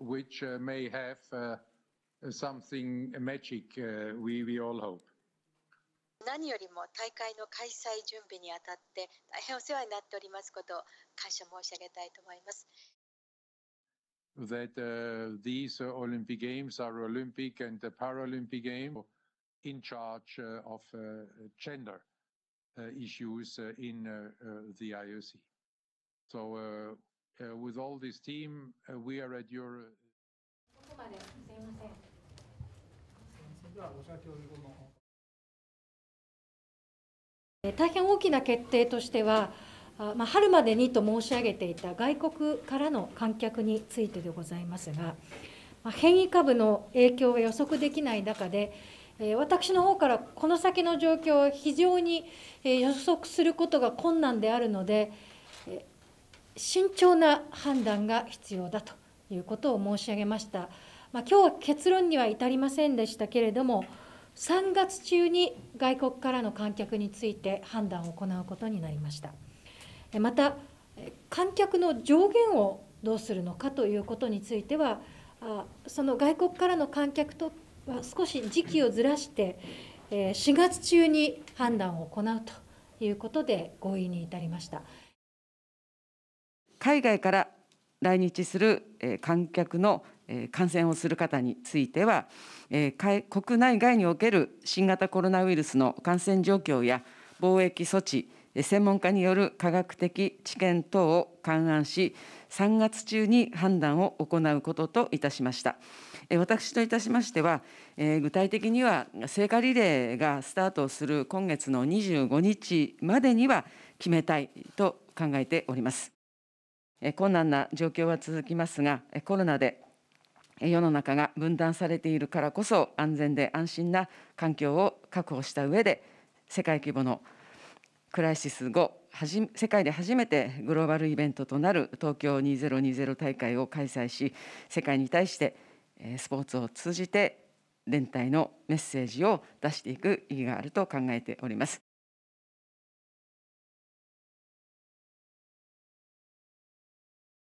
which uh, may have uh, something magic uh, we, we all hope. 何よりも大会の開催準備にあたって大変お世話になっておりますことを感謝申し上げたいと思います。That、uh, these Olympic Games are Olympic and the Paralympic Games in charge of gender issues in the IOC. So、uh, with all this team, we are at your. ここま大変大きな決定としては、まあ、春までにと申し上げていた外国からの観客についてでございますが、まあ、変異株の影響が予測できない中で、えー、私の方からこの先の状況は非常に予測することが困難であるので、慎重な判断が必要だということを申し上げました。まあ、今日は結論には至りませんでしたけれども、3月中に外国からの観客について判断を行うことになりました。また、観客の上限をどうするのかということについては、その外国からの観客とは少し時期をずらして、4月中に判断を行うということで合意に至りました。海外から来日する観客の感染をする方については、国内外における新型コロナウイルスの感染状況や防疫措置、専門家による科学的知見等を勘案し、3月中に判断を行うことといたしました。私といたしましては、具体的には聖火リレーがスタートする今月の25日までには決めたいと考えております。困難な状況は続きますが、コロナで世の中が分断されているからこそ、安全で安心な環境を確保した上で、世界規模のクライシス後、世界で初めてグローバルイベントとなる東京2020大会を開催し、世界に対してスポーツを通じて連帯のメッセージを出していく意義があると考えております。